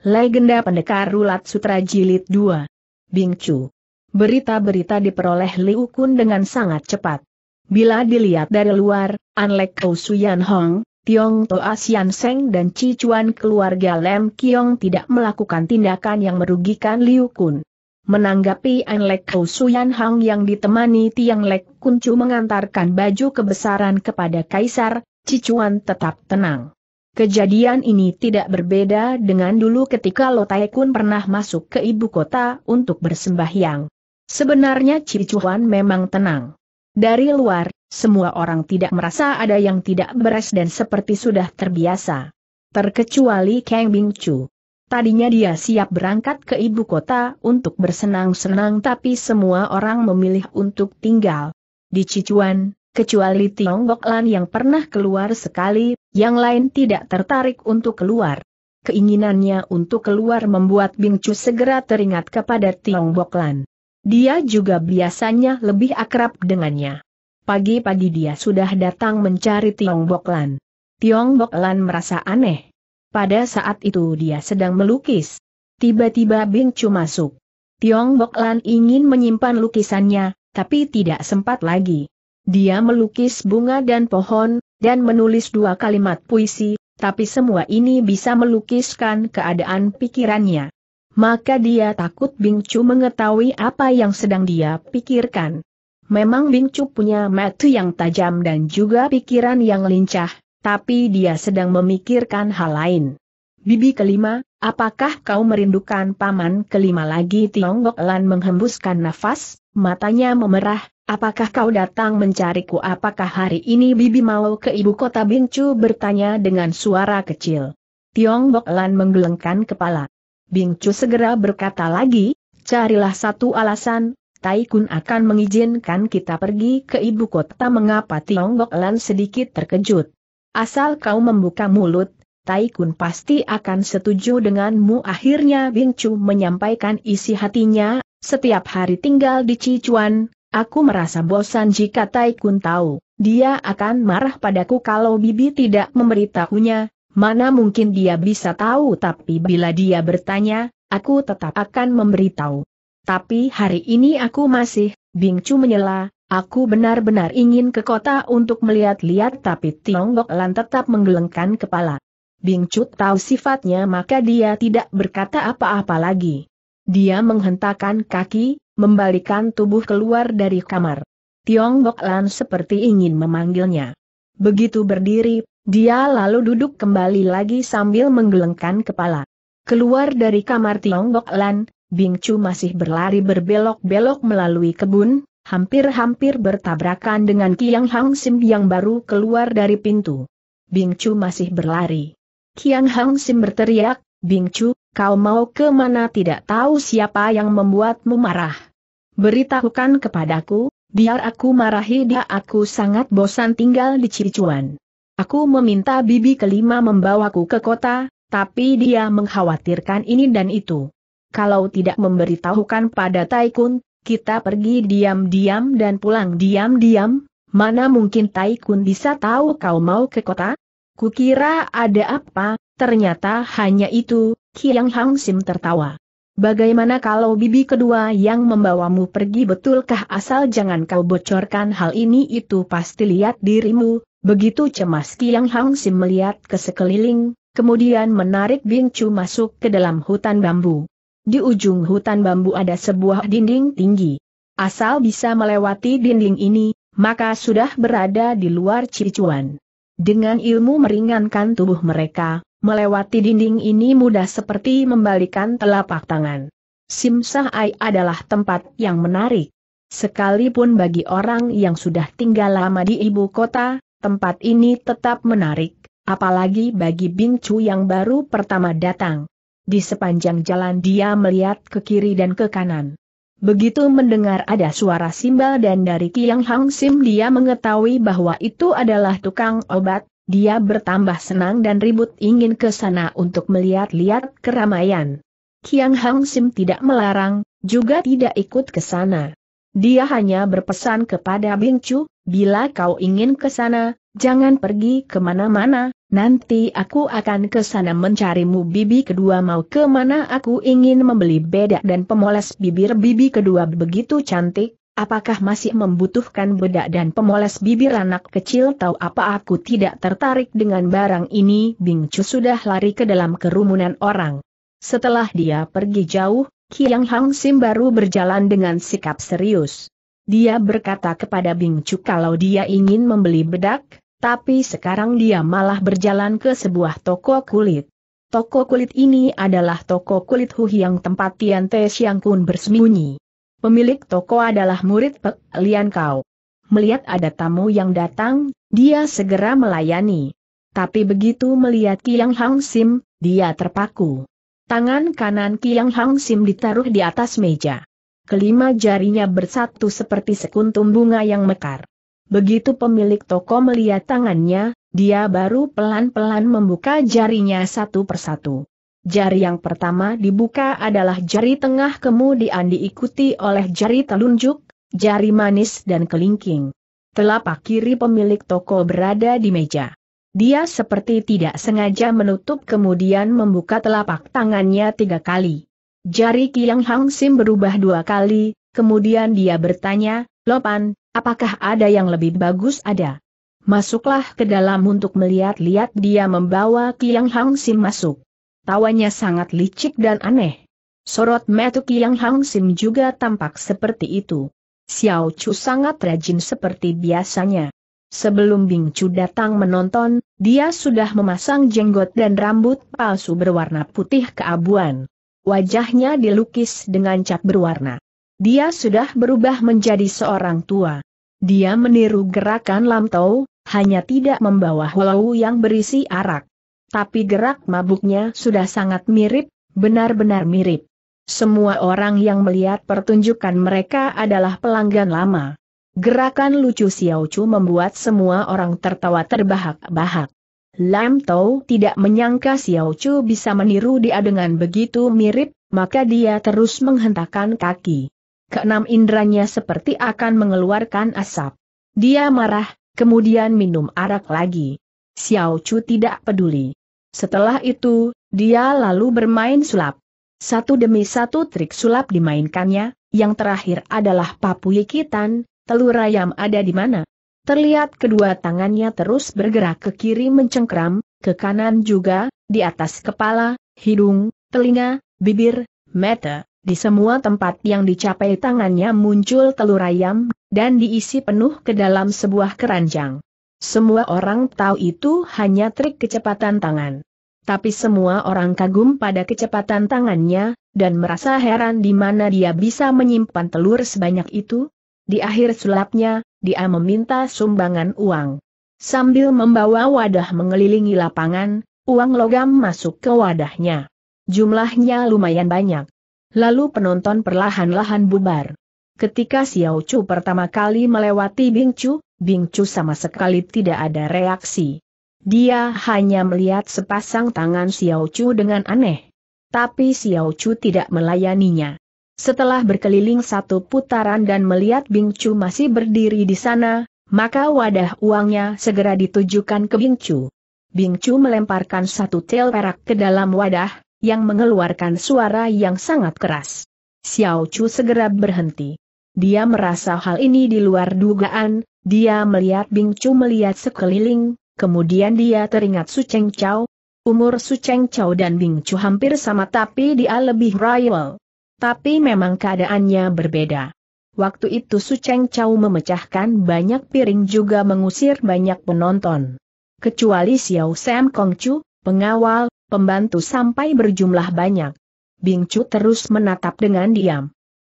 Legenda Pendekar Rulat Sutra Jilid 2. Bing Berita-berita diperoleh Liu Kun dengan sangat cepat. Bila dilihat dari luar, Anlek Kau Suyan Hong, Tiong Toa Asian Seng dan Cicuan keluarga Lem Kiong tidak melakukan tindakan yang merugikan Liu Kun. Menanggapi Anlek Kau Suyan Hong yang ditemani Tiang Lek Kun mengantarkan baju kebesaran kepada Kaisar, Cicuan tetap tenang. Kejadian ini tidak berbeda dengan dulu ketika Lotai Kun pernah masuk ke ibu kota untuk bersembahyang. Sebenarnya Cicuan memang tenang. Dari luar, semua orang tidak merasa ada yang tidak beres dan seperti sudah terbiasa. Terkecuali Kang Bing Chu. Tadinya dia siap berangkat ke ibu kota untuk bersenang-senang tapi semua orang memilih untuk tinggal. Di Cicuan, kecuali Tiongkok Lan yang pernah keluar sekali, yang lain tidak tertarik untuk keluar. Keinginannya untuk keluar membuat Bing Chu segera teringat kepada Tiongkok Lan. Dia juga biasanya lebih akrab dengannya. Pagi-pagi dia sudah datang mencari Tiongkok Lan. Tiongkok Lan merasa aneh. Pada saat itu dia sedang melukis. Tiba-tiba Bing Chu masuk. Tiongkok Lan ingin menyimpan lukisannya, tapi tidak sempat lagi. Dia melukis bunga dan pohon, dan menulis dua kalimat puisi, tapi semua ini bisa melukiskan keadaan pikirannya. Maka dia takut Chu mengetahui apa yang sedang dia pikirkan. Memang Chu punya mata yang tajam dan juga pikiran yang lincah, tapi dia sedang memikirkan hal lain. Bibi kelima, apakah kau merindukan paman kelima lagi Tiongkok Lan menghembuskan nafas, matanya memerah, Apakah kau datang mencariku? Apakah hari ini Bibi mau ke ibu kota Bingcu bertanya dengan suara kecil. Tiong Bok Lan menggelengkan kepala. Bingcu segera berkata lagi, carilah satu alasan, Taikun akan mengizinkan kita pergi ke ibu kota mengapa Tiong Bok Lan sedikit terkejut. Asal kau membuka mulut, Taikun pasti akan setuju denganmu akhirnya Bingcu menyampaikan isi hatinya, setiap hari tinggal di Cicuan, Aku merasa bosan jika Taikun tahu, dia akan marah padaku kalau Bibi tidak memberitahunya, mana mungkin dia bisa tahu tapi bila dia bertanya, aku tetap akan memberitahu. Tapi hari ini aku masih, Bing Chu menyela, aku benar-benar ingin ke kota untuk melihat-lihat tapi Tiongkok Lan tetap menggelengkan kepala. Bing Chu tahu sifatnya maka dia tidak berkata apa-apa lagi. Dia menghentakkan kaki, membalikan tubuh keluar dari kamar. Tiong Bok Lan seperti ingin memanggilnya. Begitu berdiri, dia lalu duduk kembali lagi sambil menggelengkan kepala. Keluar dari kamar Tiong Bok Lan, Bing Chu masih berlari berbelok-belok melalui kebun, hampir-hampir bertabrakan dengan Kiang Hang Sim yang baru keluar dari pintu. Bing Chu masih berlari. Kiang Hang Sim berteriak, Bing Chu, kau mau kemana tidak tahu siapa yang membuatmu marah beritahukan kepadaku, biar aku marahi dia aku sangat bosan tinggal di Cicuan. Aku meminta bibi kelima membawaku ke kota, tapi dia mengkhawatirkan ini dan itu. Kalau tidak memberitahukan pada Taikun, kita pergi diam-diam dan pulang diam-diam, mana mungkin Taikun bisa tahu kau mau ke kota? Kukira ada apa, ternyata hanya itu, Kiang Hang Sim tertawa. Bagaimana kalau bibi kedua yang membawamu pergi betulkah asal jangan kau bocorkan hal ini itu pasti lihat dirimu, begitu cemas Kiang Hang Sim melihat ke sekeliling, kemudian menarik Chu masuk ke dalam hutan bambu. Di ujung hutan bambu ada sebuah dinding tinggi. Asal bisa melewati dinding ini, maka sudah berada di luar Cicuan. Dengan ilmu meringankan tubuh mereka, Melewati dinding ini mudah seperti membalikan telapak tangan. Ai adalah tempat yang menarik. Sekalipun bagi orang yang sudah tinggal lama di ibu kota, tempat ini tetap menarik, apalagi bagi Chu yang baru pertama datang. Di sepanjang jalan dia melihat ke kiri dan ke kanan. Begitu mendengar ada suara simbal dan dari Kiang Hang Sim dia mengetahui bahwa itu adalah tukang obat, dia bertambah senang dan ribut ingin ke sana untuk melihat-lihat keramaian. Kiang Hang Sim tidak melarang, juga tidak ikut ke sana. Dia hanya berpesan kepada Bing Chu, bila kau ingin ke sana, jangan pergi kemana-mana, nanti aku akan ke sana mencarimu bibi kedua mau kemana aku ingin membeli bedak dan pemoles bibir bibi kedua begitu cantik, apakah masih membutuhkan bedak dan pemoles bibir anak kecil tahu apa aku tidak tertarik dengan barang ini Bing Chu sudah lari ke dalam kerumunan orang. Setelah dia pergi jauh, Kiang Hang Sim baru berjalan dengan sikap serius. Dia berkata kepada Bing Chu kalau dia ingin membeli bedak, tapi sekarang dia malah berjalan ke sebuah toko kulit. Toko kulit ini adalah toko kulit Hu yang tempat Tian Te Xiang Kun bersembunyi. Pemilik toko adalah murid Pek Lian Kau. Melihat ada tamu yang datang, dia segera melayani. Tapi begitu melihat Kiang Hang Sim, dia terpaku. Tangan kanan Kiang Hang Sim ditaruh di atas meja. Kelima jarinya bersatu seperti sekuntum bunga yang mekar. Begitu pemilik toko melihat tangannya, dia baru pelan-pelan membuka jarinya satu persatu. Jari yang pertama dibuka adalah jari tengah kemudian diikuti oleh jari telunjuk, jari manis dan kelingking. Telapak kiri pemilik toko berada di meja. Dia seperti tidak sengaja menutup kemudian membuka telapak tangannya tiga kali. Jari Kiang Hang Sim berubah dua kali, kemudian dia bertanya, Lopan, apakah ada yang lebih bagus ada? Masuklah ke dalam untuk melihat-lihat dia membawa Kiang Hang Sim masuk. Tawanya sangat licik dan aneh. Sorot metu Yang Hang Sim juga tampak seperti itu. Xiao Chu sangat rajin seperti biasanya. Sebelum Bing Chu datang menonton, dia sudah memasang jenggot dan rambut palsu berwarna putih keabuan. Wajahnya dilukis dengan cat berwarna. Dia sudah berubah menjadi seorang tua. Dia meniru gerakan Lam Tau, hanya tidak membawa walau yang berisi arak. Tapi gerak mabuknya sudah sangat mirip, benar-benar mirip. Semua orang yang melihat pertunjukan mereka adalah pelanggan lama. Gerakan lucu Xiao Chu membuat semua orang tertawa terbahak-bahak. Lam Tau tidak menyangka Xiao Chu bisa meniru dia dengan begitu mirip, maka dia terus menghentakkan kaki. Keenam indranya seperti akan mengeluarkan asap. Dia marah, kemudian minum arak lagi. Xiao Chu tidak peduli. Setelah itu, dia lalu bermain sulap. Satu demi satu trik sulap dimainkannya, yang terakhir adalah papu kitan, telur ayam ada di mana. Terlihat kedua tangannya terus bergerak ke kiri mencengkram, ke kanan juga, di atas kepala, hidung, telinga, bibir, mata. Di semua tempat yang dicapai tangannya muncul telur ayam, dan diisi penuh ke dalam sebuah keranjang. Semua orang tahu itu hanya trik kecepatan tangan. Tapi semua orang kagum pada kecepatan tangannya, dan merasa heran di mana dia bisa menyimpan telur sebanyak itu. Di akhir sulapnya, dia meminta sumbangan uang. Sambil membawa wadah mengelilingi lapangan, uang logam masuk ke wadahnya. Jumlahnya lumayan banyak. Lalu penonton perlahan-lahan bubar. Ketika Xiao Chu pertama kali melewati Bing Chu, Bing Chu sama sekali tidak ada reaksi. Dia hanya melihat sepasang tangan Xiao Chu dengan aneh. Tapi Xiao Chu tidak melayaninya. Setelah berkeliling satu putaran dan melihat Bing Chu masih berdiri di sana, maka wadah uangnya segera ditujukan ke Bing Chu. Bing Chu melemparkan satu tel perak ke dalam wadah, yang mengeluarkan suara yang sangat keras. Xiao Chu segera berhenti. Dia merasa hal ini di luar dugaan, dia melihat Bing Chu melihat sekeliling, kemudian dia teringat Su Cheng Chau. Umur Su Cheng Chau dan Bing Chu hampir sama tapi dia lebih royal. Tapi memang keadaannya berbeda. Waktu itu Su Cheng Chau memecahkan banyak piring juga mengusir banyak penonton. Kecuali Xiao Sam Kong Chu, pengawal, pembantu sampai berjumlah banyak. Bing Chu terus menatap dengan diam.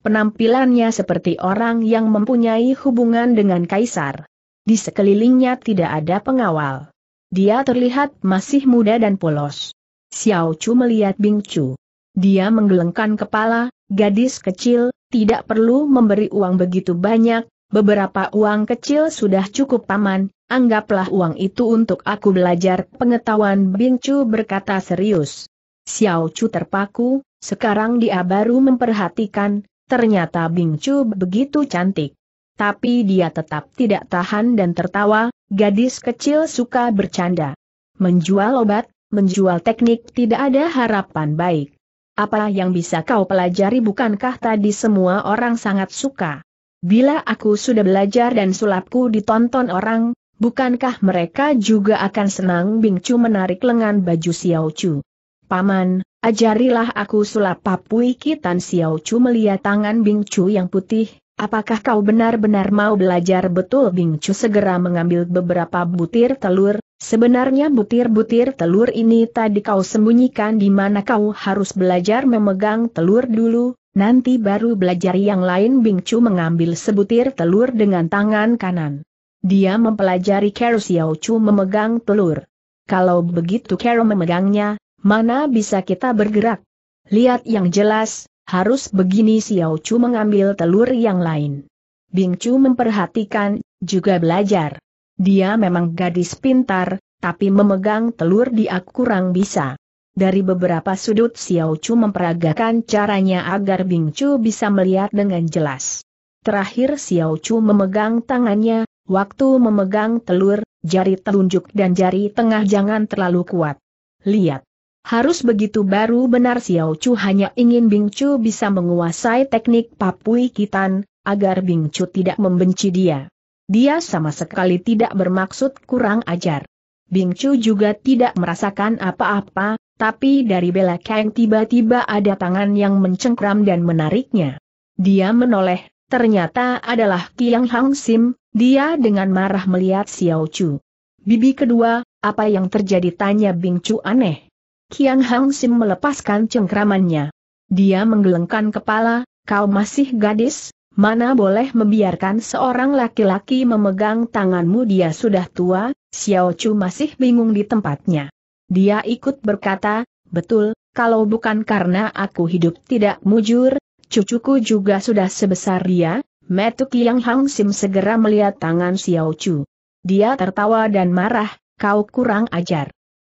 Penampilannya seperti orang yang mempunyai hubungan dengan kaisar. Di sekelilingnya tidak ada pengawal. Dia terlihat masih muda dan polos. Xiao Chu melihat Bing Chu. Dia menggelengkan kepala, gadis kecil, tidak perlu memberi uang begitu banyak, beberapa uang kecil sudah cukup paman, anggaplah uang itu untuk aku belajar pengetahuan Bing Chu berkata serius. Xiao Chu terpaku, sekarang dia baru memperhatikan, Ternyata Bing Chu begitu cantik. Tapi dia tetap tidak tahan dan tertawa, gadis kecil suka bercanda. Menjual obat, menjual teknik tidak ada harapan baik. Apa yang bisa kau pelajari bukankah tadi semua orang sangat suka? Bila aku sudah belajar dan sulapku ditonton orang, bukankah mereka juga akan senang Bing Chu menarik lengan baju Xiao Chu? Paman, Ajarilah aku sulap papui kitan Xiao Chu melihat tangan Bing Chu yang putih, apakah kau benar-benar mau belajar betul Bing Chu segera mengambil beberapa butir telur, sebenarnya butir-butir telur ini tadi kau sembunyikan di mana kau harus belajar memegang telur dulu, nanti baru belajar yang lain Bing Chu mengambil sebutir telur dengan tangan kanan. Dia mempelajari Kero Xiao Chu memegang telur. Kalau begitu Kero memegangnya, mana bisa kita bergerak? Lihat yang jelas, harus begini Xiao Chu mengambil telur yang lain. Bing Chu memperhatikan, juga belajar. Dia memang gadis pintar, tapi memegang telur dia kurang bisa. Dari beberapa sudut Xiao Chu memperagakan caranya agar Bing Chu bisa melihat dengan jelas. Terakhir Xiao Chu memegang tangannya, waktu memegang telur, jari telunjuk dan jari tengah jangan terlalu kuat. Lihat. Harus begitu baru benar Xiao Chu hanya ingin Bing Chu bisa menguasai teknik Papui Kitan, agar Bing Chu tidak membenci dia. Dia sama sekali tidak bermaksud kurang ajar. Bing Chu juga tidak merasakan apa-apa, tapi dari bela Kang tiba-tiba ada tangan yang mencengkram dan menariknya. Dia menoleh, ternyata adalah Kiang Hang Sim, dia dengan marah melihat Xiao Chu. Bibi kedua, apa yang terjadi tanya Bing Chu aneh. Kiang Hang Sim melepaskan cengkramannya. Dia menggelengkan kepala, kau masih gadis, mana boleh membiarkan seorang laki-laki memegang tanganmu dia sudah tua, Xiao Chu masih bingung di tempatnya. Dia ikut berkata, betul, kalau bukan karena aku hidup tidak mujur, cucuku juga sudah sebesar dia, Metu Kiang Hang Sim segera melihat tangan Xiao Chu. Dia tertawa dan marah, kau kurang ajar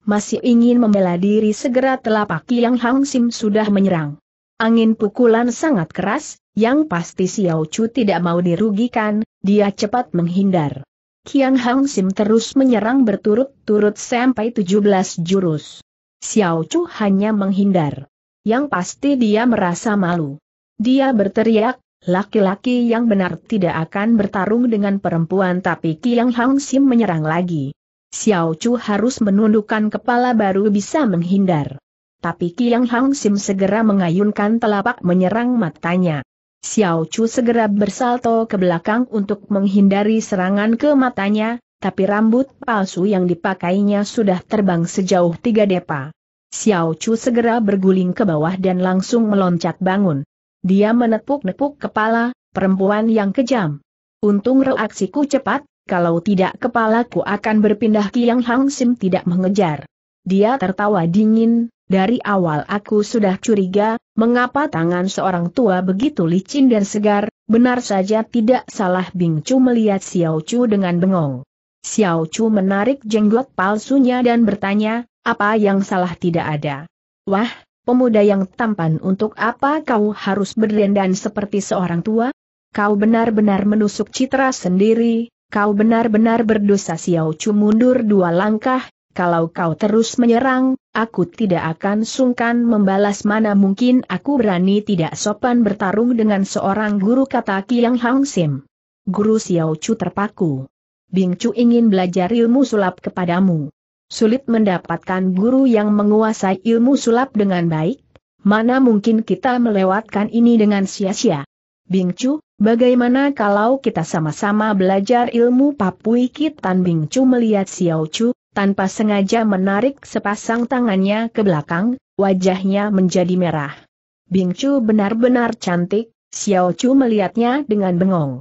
masih ingin membela diri segera telapak yang Hang Sim sudah menyerang. Angin pukulan sangat keras, yang pasti Xiao Chu tidak mau dirugikan, dia cepat menghindar. Qiang Hang Sim terus menyerang berturut-turut sampai 17 jurus. Xiao Chu hanya menghindar. Yang pasti dia merasa malu. Dia berteriak, laki-laki yang benar tidak akan bertarung dengan perempuan tapi Qiang Hang Sim menyerang lagi. Xiao Chu harus menundukkan kepala baru bisa menghindar. Tapi Kiang Hang Sim segera mengayunkan telapak menyerang matanya. Xiao Chu segera bersalto ke belakang untuk menghindari serangan ke matanya, tapi rambut palsu yang dipakainya sudah terbang sejauh tiga depa. Xiao Chu segera berguling ke bawah dan langsung meloncat bangun. Dia menepuk-nepuk kepala, perempuan yang kejam. Untung reaksiku cepat, kalau tidak kepalaku akan berpindah Kiang Hang Sim tidak mengejar. Dia tertawa dingin, dari awal aku sudah curiga, mengapa tangan seorang tua begitu licin dan segar, benar saja tidak salah Bing Chu melihat Xiao Chu dengan bengong. Xiao Chu menarik jenggot palsunya dan bertanya, apa yang salah tidak ada? Wah, pemuda yang tampan untuk apa kau harus berdandan seperti seorang tua? Kau benar-benar menusuk citra sendiri, kau benar-benar berdosa Xiao Chu mundur dua langkah, kalau kau terus menyerang, aku tidak akan sungkan membalas mana mungkin aku berani tidak sopan bertarung dengan seorang guru kata Kiang Hang Sim. Guru Xiao Chu terpaku. Bing Chu ingin belajar ilmu sulap kepadamu. Sulit mendapatkan guru yang menguasai ilmu sulap dengan baik, mana mungkin kita melewatkan ini dengan sia-sia. Bingcu, bagaimana kalau kita sama-sama belajar ilmu Papui Kitan Bingcu melihat Xiao Chu, tanpa sengaja menarik sepasang tangannya ke belakang, wajahnya menjadi merah. Bingcu benar-benar cantik, Xiao Chu melihatnya dengan bengong.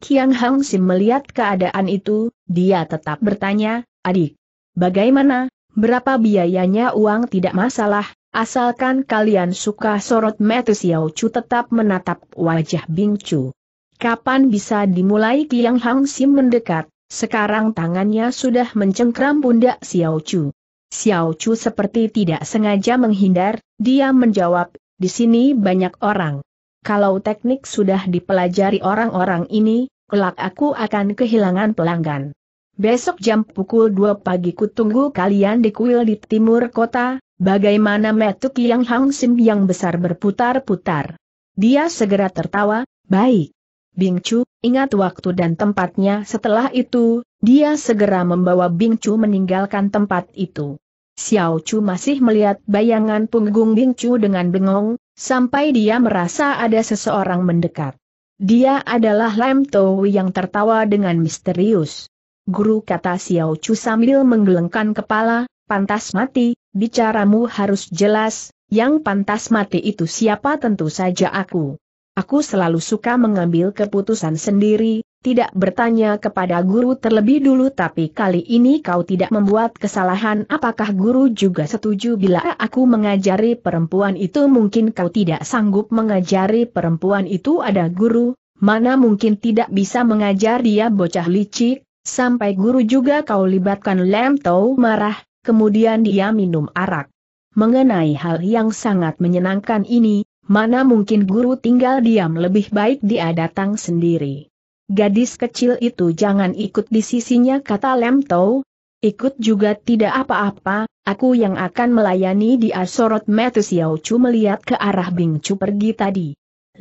Kiang Hang Sim melihat keadaan itu, dia tetap bertanya, adik, bagaimana, berapa biayanya uang tidak masalah, Asalkan kalian suka sorot Metu Xiao Chu tetap menatap wajah Bing Chu. Kapan bisa dimulai Kiang Hang Sim mendekat, sekarang tangannya sudah mencengkram pundak Xiao Chu. Xiao Chu seperti tidak sengaja menghindar, dia menjawab, di sini banyak orang. Kalau teknik sudah dipelajari orang-orang ini, kelak aku akan kehilangan pelanggan. Besok jam pukul 2 pagi kutunggu kalian di kuil di timur kota, Bagaimana metuk yang Hang Sim yang besar berputar-putar. Dia segera tertawa, baik. Bing Chu, ingat waktu dan tempatnya setelah itu, dia segera membawa Bing Chu meninggalkan tempat itu. Xiao Chu masih melihat bayangan punggung Bing Chu dengan bengong, sampai dia merasa ada seseorang mendekat. Dia adalah Lam Towi yang tertawa dengan misterius. Guru kata Xiao Chu sambil menggelengkan kepala, pantas mati, bicaramu harus jelas, yang pantas mati itu siapa tentu saja aku. Aku selalu suka mengambil keputusan sendiri, tidak bertanya kepada guru terlebih dulu tapi kali ini kau tidak membuat kesalahan apakah guru juga setuju bila aku mengajari perempuan itu mungkin kau tidak sanggup mengajari perempuan itu ada guru, mana mungkin tidak bisa mengajar dia bocah licik, sampai guru juga kau libatkan lem tau marah, kemudian dia minum arak. Mengenai hal yang sangat menyenangkan ini, mana mungkin guru tinggal diam lebih baik dia datang sendiri. Gadis kecil itu jangan ikut di sisinya kata Lemto, ikut juga tidak apa-apa, aku yang akan melayani di Asorot Metus Yao Chu melihat ke arah Bing Chu pergi tadi.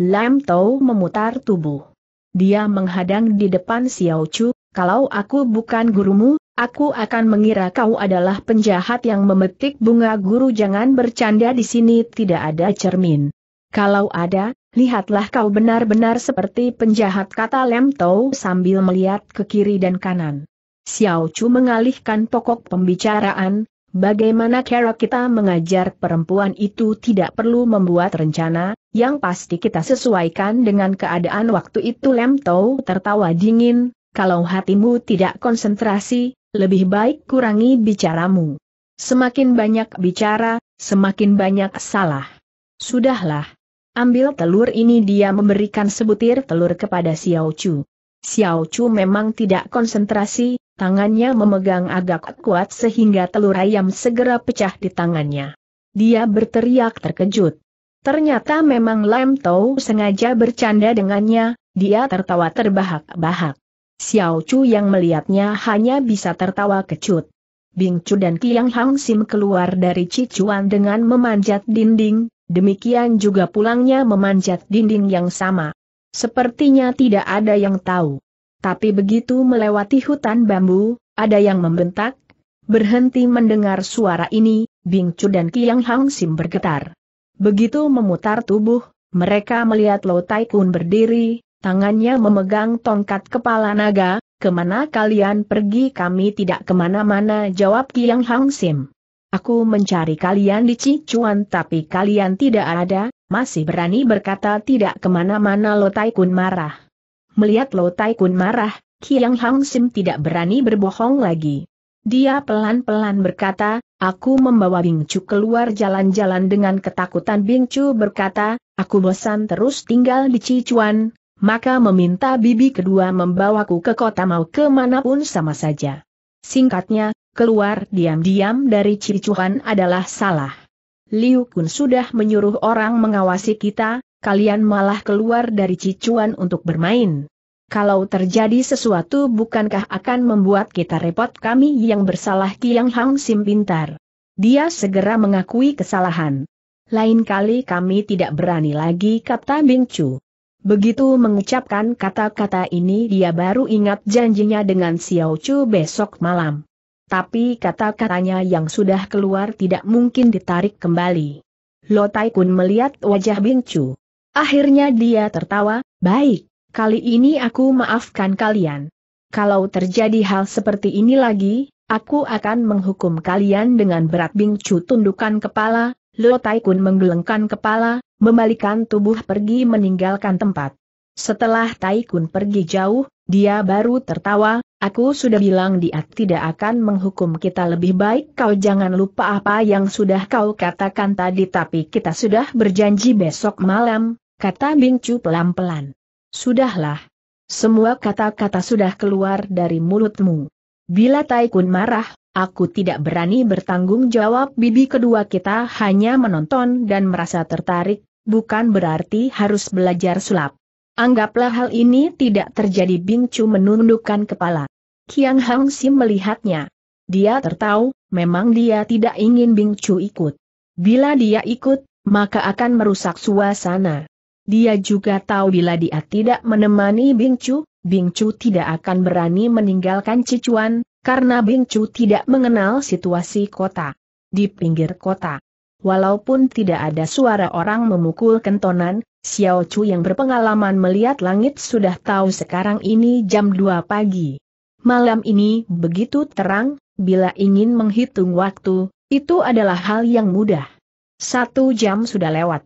Lam Tau memutar tubuh. Dia menghadang di depan Xiao Chu, kalau aku bukan gurumu, Aku akan mengira kau adalah penjahat yang memetik bunga guru jangan bercanda di sini tidak ada cermin. Kalau ada, lihatlah kau benar-benar seperti penjahat kata Lem Tau sambil melihat ke kiri dan kanan. Xiao Chu mengalihkan pokok pembicaraan, Bagaimana cara kita mengajar perempuan itu tidak perlu membuat rencana, yang pasti kita sesuaikan dengan keadaan waktu itu Lem Tau tertawa dingin, kalau hatimu tidak konsentrasi, lebih baik kurangi bicaramu. Semakin banyak bicara, semakin banyak salah. Sudahlah. Ambil telur ini dia memberikan sebutir telur kepada Xiao Chu. Xiao Chu memang tidak konsentrasi, tangannya memegang agak kuat sehingga telur ayam segera pecah di tangannya. Dia berteriak terkejut. Ternyata memang Lam Tau sengaja bercanda dengannya, dia tertawa terbahak-bahak. Xiao Chu yang melihatnya hanya bisa tertawa kecut. Bing Chu dan Kiang Hang Sim keluar dari Cicuan dengan memanjat dinding, demikian juga pulangnya memanjat dinding yang sama. Sepertinya tidak ada yang tahu. Tapi begitu melewati hutan bambu, ada yang membentak, berhenti mendengar suara ini, Bing Chu dan Kiang Hang Sim bergetar. Begitu memutar tubuh, mereka melihat Lo Tai Kun berdiri, Tangannya memegang tongkat kepala naga, kemana kalian pergi kami tidak kemana-mana jawab Kiang Hang Sim. Aku mencari kalian di Cicuan tapi kalian tidak ada, masih berani berkata tidak kemana-mana Lo Taikun Kun marah. Melihat Lo Taikun Kun marah, Kiang Hang Sim tidak berani berbohong lagi. Dia pelan-pelan berkata, aku membawa Chu keluar jalan-jalan dengan ketakutan Bing Chu berkata, aku bosan terus tinggal di Cicuan, maka meminta bibi kedua membawaku ke kota mau kemanapun sama saja. Singkatnya, keluar diam-diam dari Cicuhan adalah salah. Liu Kun sudah menyuruh orang mengawasi kita, kalian malah keluar dari Cicuan untuk bermain. Kalau terjadi sesuatu bukankah akan membuat kita repot kami yang bersalah Kiang Hang Sim pintar. Dia segera mengakui kesalahan. Lain kali kami tidak berani lagi kata Bing Chu. Begitu mengucapkan kata-kata ini dia baru ingat janjinya dengan Xiao Chu besok malam. Tapi kata-katanya yang sudah keluar tidak mungkin ditarik kembali. Lo Tai Kun melihat wajah Bing Chu. Akhirnya dia tertawa, baik, kali ini aku maafkan kalian. Kalau terjadi hal seperti ini lagi, Aku akan menghukum kalian dengan berat Bing Chu tundukkan kepala, Luo Taikun menggelengkan kepala, membalikan tubuh pergi meninggalkan tempat. Setelah Taikun pergi jauh, dia baru tertawa, aku sudah bilang dia tidak akan menghukum kita lebih baik kau jangan lupa apa yang sudah kau katakan tadi tapi kita sudah berjanji besok malam, kata Bing Chu pelan-pelan. Sudahlah. Semua kata-kata sudah keluar dari mulutmu. Bila Taikun marah, Aku tidak berani bertanggung jawab bibi kedua kita hanya menonton dan merasa tertarik, bukan berarti harus belajar sulap. Anggaplah hal ini tidak terjadi Bingcu menundukkan kepala. Kiang Hang Sim melihatnya. Dia tertahu, memang dia tidak ingin Bingcu ikut. Bila dia ikut, maka akan merusak suasana. Dia juga tahu bila dia tidak menemani Bingcu, Bingcu tidak akan berani meninggalkan Cicuan, karena Bing Chu tidak mengenal situasi kota. Di pinggir kota, walaupun tidak ada suara orang memukul kentonan, Xiao Chu yang berpengalaman melihat langit sudah tahu sekarang ini jam 2 pagi. Malam ini begitu terang, bila ingin menghitung waktu, itu adalah hal yang mudah. Satu jam sudah lewat.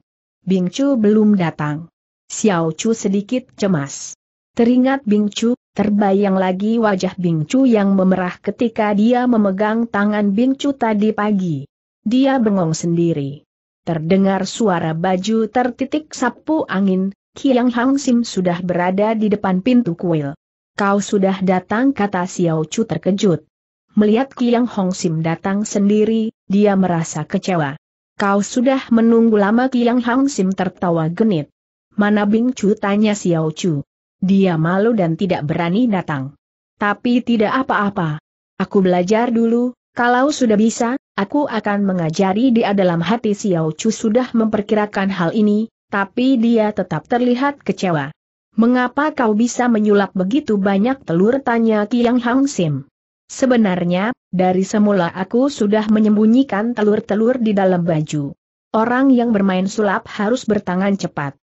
Bing Chu belum datang. Xiao Chu sedikit cemas. Teringat Bing Chu Terbayang lagi wajah Bingcu yang memerah ketika dia memegang tangan Bingcu tadi pagi. Dia bengong sendiri. Terdengar suara baju tertitik sapu angin, Kiang Hang Sim sudah berada di depan pintu kuil. Kau sudah datang kata Xiao Chu terkejut. Melihat Kiang Hong Sim datang sendiri, dia merasa kecewa. Kau sudah menunggu lama Kiang Hang Sim tertawa genit. Mana Bing Chu tanya Xiao Chu. Dia malu dan tidak berani datang. Tapi tidak apa-apa. Aku belajar dulu, kalau sudah bisa, aku akan mengajari dia dalam hati Xiao Chu sudah memperkirakan hal ini, tapi dia tetap terlihat kecewa. Mengapa kau bisa menyulap begitu banyak telur tanya Kiang Hang Sim? Sebenarnya, dari semula aku sudah menyembunyikan telur-telur di dalam baju. Orang yang bermain sulap harus bertangan cepat.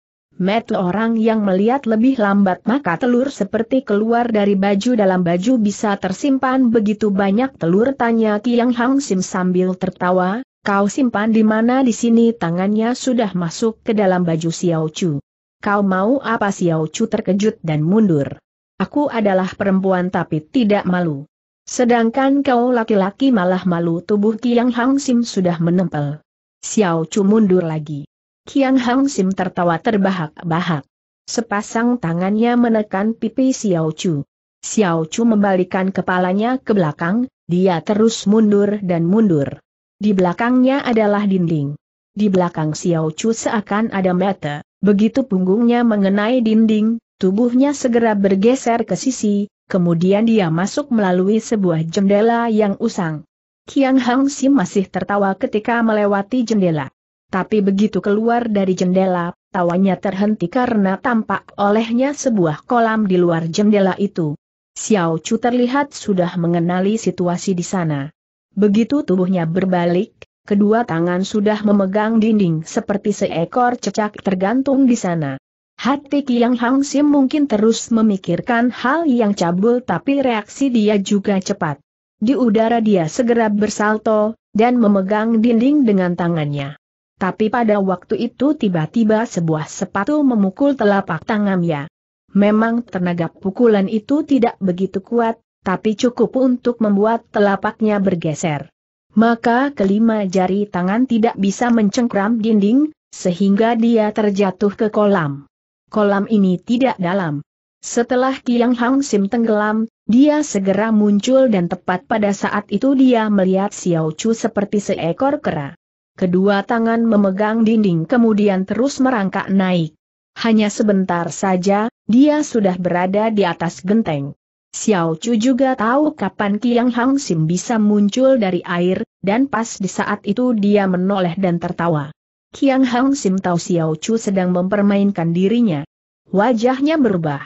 Met orang yang melihat lebih lambat maka telur seperti keluar dari baju dalam baju bisa tersimpan begitu banyak telur tanya Kiang Hang Sim sambil tertawa, kau simpan di mana di sini tangannya sudah masuk ke dalam baju Xiao Chu. Kau mau apa Xiao Chu terkejut dan mundur. Aku adalah perempuan tapi tidak malu. Sedangkan kau laki-laki malah malu tubuh Kiang Hang Sim sudah menempel. Xiao Chu mundur lagi. Kiang Hang Sim tertawa terbahak-bahak. Sepasang tangannya menekan pipi Xiao Chu. Xiao Chu membalikan kepalanya ke belakang, dia terus mundur dan mundur. Di belakangnya adalah dinding. Di belakang Xiao Chu seakan ada mata, begitu punggungnya mengenai dinding, tubuhnya segera bergeser ke sisi, kemudian dia masuk melalui sebuah jendela yang usang. Kiang Hang Sim masih tertawa ketika melewati jendela. Tapi begitu keluar dari jendela, tawanya terhenti karena tampak olehnya sebuah kolam di luar jendela itu. Xiao Chu terlihat sudah mengenali situasi di sana. Begitu tubuhnya berbalik, kedua tangan sudah memegang dinding seperti seekor cecak tergantung di sana. Hati Kiang Hang Sim mungkin terus memikirkan hal yang cabul tapi reaksi dia juga cepat. Di udara dia segera bersalto, dan memegang dinding dengan tangannya. Tapi pada waktu itu tiba-tiba sebuah sepatu memukul telapak tangannya. Memang tenaga pukulan itu tidak begitu kuat, tapi cukup untuk membuat telapaknya bergeser. Maka kelima jari tangan tidak bisa mencengkram dinding, sehingga dia terjatuh ke kolam. Kolam ini tidak dalam. Setelah Kiang Hang Sim tenggelam, dia segera muncul dan tepat pada saat itu dia melihat Xiao Chu seperti seekor kera kedua tangan memegang dinding kemudian terus merangkak naik. Hanya sebentar saja, dia sudah berada di atas genteng. Xiao Chu juga tahu kapan Kiang Hang Sim bisa muncul dari air, dan pas di saat itu dia menoleh dan tertawa. Kiang Hang Sim tahu Xiao Chu sedang mempermainkan dirinya. Wajahnya berubah.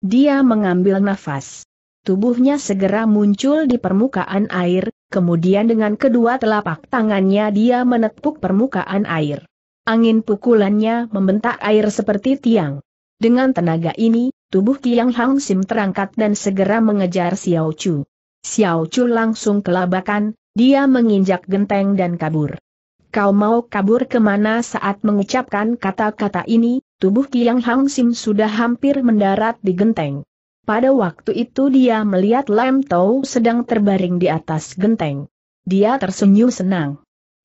Dia mengambil nafas. Tubuhnya segera muncul di permukaan air, Kemudian dengan kedua telapak tangannya dia menepuk permukaan air. Angin pukulannya membentak air seperti tiang. Dengan tenaga ini, tubuh Tiang Hang Sim terangkat dan segera mengejar Xiao Chu. Xiao Chu langsung kelabakan, dia menginjak genteng dan kabur. Kau mau kabur kemana saat mengucapkan kata-kata ini, tubuh Tiang Hang Sim sudah hampir mendarat di genteng. Pada waktu itu dia melihat Lam Tau sedang terbaring di atas genteng. Dia tersenyum senang.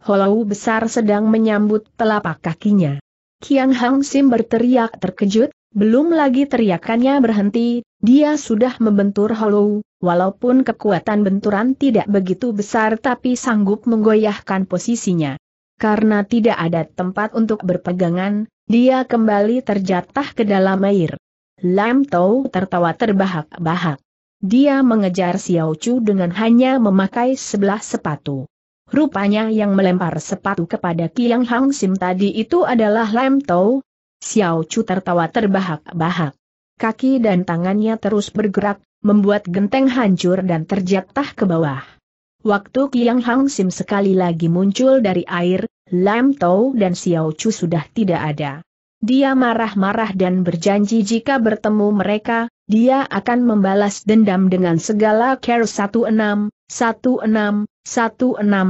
Hollow besar sedang menyambut telapak kakinya. Kiang Hang Sim berteriak terkejut, belum lagi teriakannya berhenti, dia sudah membentur Hollow, walaupun kekuatan benturan tidak begitu besar tapi sanggup menggoyahkan posisinya. Karena tidak ada tempat untuk berpegangan, dia kembali terjatuh ke dalam air. Lam Tau tertawa terbahak-bahak. Dia mengejar Xiao Chu dengan hanya memakai sebelah sepatu. Rupanya yang melempar sepatu kepada Kiang Hang Sim tadi itu adalah Lam Tau. Xiao Chu tertawa terbahak-bahak. Kaki dan tangannya terus bergerak, membuat genteng hancur dan terjatuh ke bawah. Waktu Kiang Hang Sim sekali lagi muncul dari air, Lam Tau dan Xiao Chu sudah tidak ada. Dia marah-marah dan berjanji jika bertemu mereka, dia akan membalas dendam dengan segala care 16, 16, 16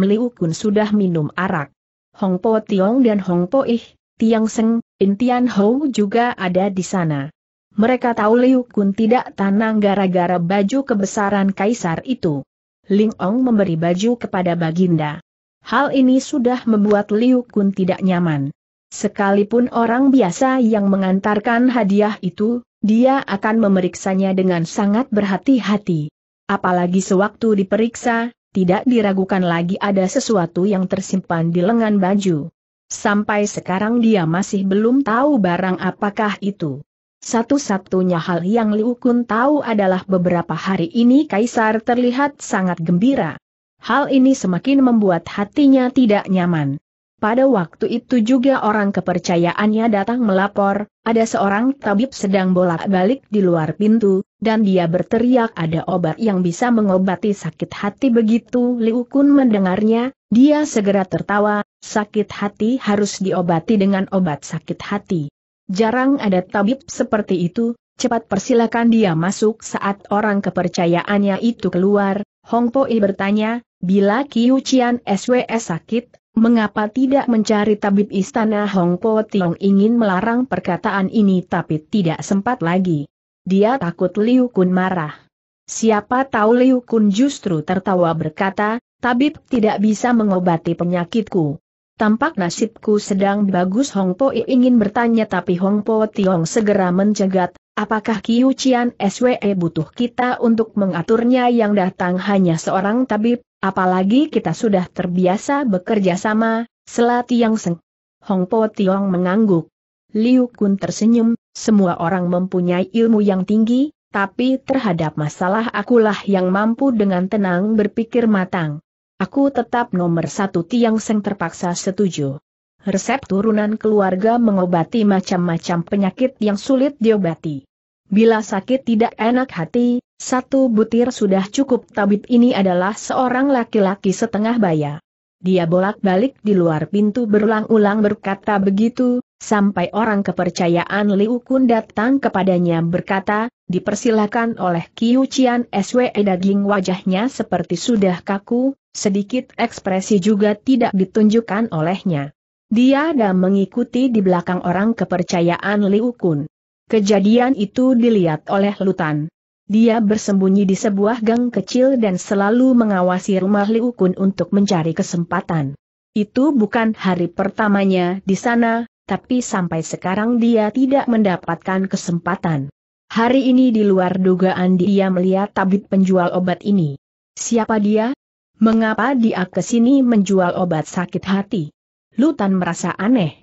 Liu Kun sudah minum arak. Hong Po Tiong dan Hong Po Ih, Tiang Seng, Intian Hou juga ada di sana. Mereka tahu Liu Kun tidak tanang gara-gara baju kebesaran kaisar itu. Ling Ong memberi baju kepada Baginda. Hal ini sudah membuat Liu Kun tidak nyaman. Sekalipun orang biasa yang mengantarkan hadiah itu, dia akan memeriksanya dengan sangat berhati-hati. Apalagi sewaktu diperiksa, tidak diragukan lagi ada sesuatu yang tersimpan di lengan baju. Sampai sekarang dia masih belum tahu barang apakah itu. Satu-satunya hal yang Liu Kun tahu adalah beberapa hari ini Kaisar terlihat sangat gembira. Hal ini semakin membuat hatinya tidak nyaman. Pada waktu itu juga orang kepercayaannya datang melapor, ada seorang tabib sedang bolak-balik di luar pintu, dan dia berteriak ada obat yang bisa mengobati sakit hati begitu Liu Kun mendengarnya, dia segera tertawa, sakit hati harus diobati dengan obat sakit hati. Jarang ada tabib seperti itu, cepat persilakan dia masuk saat orang kepercayaannya itu keluar, Hong I bertanya, bila Kiu Chian SWS sakit, Mengapa tidak mencari tabib istana Hong Po Tiong ingin melarang perkataan ini tapi tidak sempat lagi. Dia takut Liu Kun marah. Siapa tahu Liu Kun justru tertawa berkata, tabib tidak bisa mengobati penyakitku. Tampak nasibku sedang bagus Hong Po I ingin bertanya tapi Hong Po Tiong segera mencegat, apakah Kiu Chian SWE butuh kita untuk mengaturnya yang datang hanya seorang tabib? Apalagi kita sudah terbiasa bekerja sama, Selat yang seng. Hong Po Tiong mengangguk. Liu Kun tersenyum, semua orang mempunyai ilmu yang tinggi, tapi terhadap masalah akulah yang mampu dengan tenang berpikir matang. Aku tetap nomor satu Tiang Seng terpaksa setuju. Resep turunan keluarga mengobati macam-macam penyakit yang sulit diobati. Bila sakit tidak enak hati, satu butir sudah cukup tabib ini adalah seorang laki-laki setengah baya. Dia bolak-balik di luar pintu berulang-ulang berkata begitu, sampai orang kepercayaan Liu Kun datang kepadanya berkata, dipersilakan oleh Kiu Chian SWE daging wajahnya seperti sudah kaku, sedikit ekspresi juga tidak ditunjukkan olehnya. Dia ada mengikuti di belakang orang kepercayaan Liu Kun. Kejadian itu dilihat oleh Lutan. Dia bersembunyi di sebuah gang kecil dan selalu mengawasi rumah Liu Kun untuk mencari kesempatan. Itu bukan hari pertamanya di sana, tapi sampai sekarang dia tidak mendapatkan kesempatan. Hari ini di luar dugaan dia melihat tabib penjual obat ini. Siapa dia? Mengapa dia ke sini menjual obat sakit hati? Lutan merasa aneh.